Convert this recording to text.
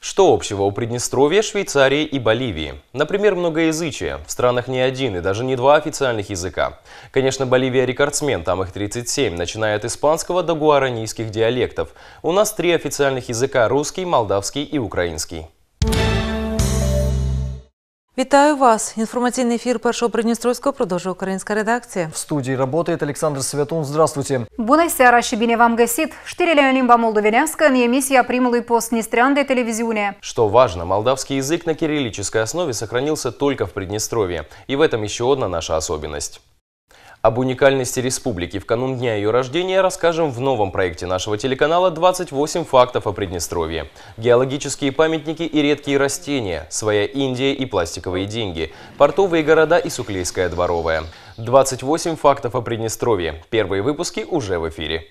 Что общего у Приднестровья, Швейцарии и Боливии? Например, многоязычие. В странах не один и даже не два официальных языка. Конечно, Боливия рекордсмен, там их 37, начиная от испанского до гуаранийских диалектов. У нас три официальных языка – русский, молдавский и украинский. Вітаю вас. Інформаційний ефір першого Придністровського продовжує украинская редакция. В студии работает Александр Святун. Здравствуйте. Бунайсяра Шибине вам гасит. Штиреляним вам молдовянянска не эмиссия примулы по снестрянде телевизионе. Что важно, молдавский язык на кириллической основе сохранился только в Приднестровье. И в этом еще одна наша особенность. Об уникальности республики в канун дня ее рождения расскажем в новом проекте нашего телеканала «28 фактов о Приднестровье». Геологические памятники и редкие растения, своя Индия и пластиковые деньги, портовые города и Суклейская дворовая. 28 фактов о Приднестровье. Первые выпуски уже в эфире.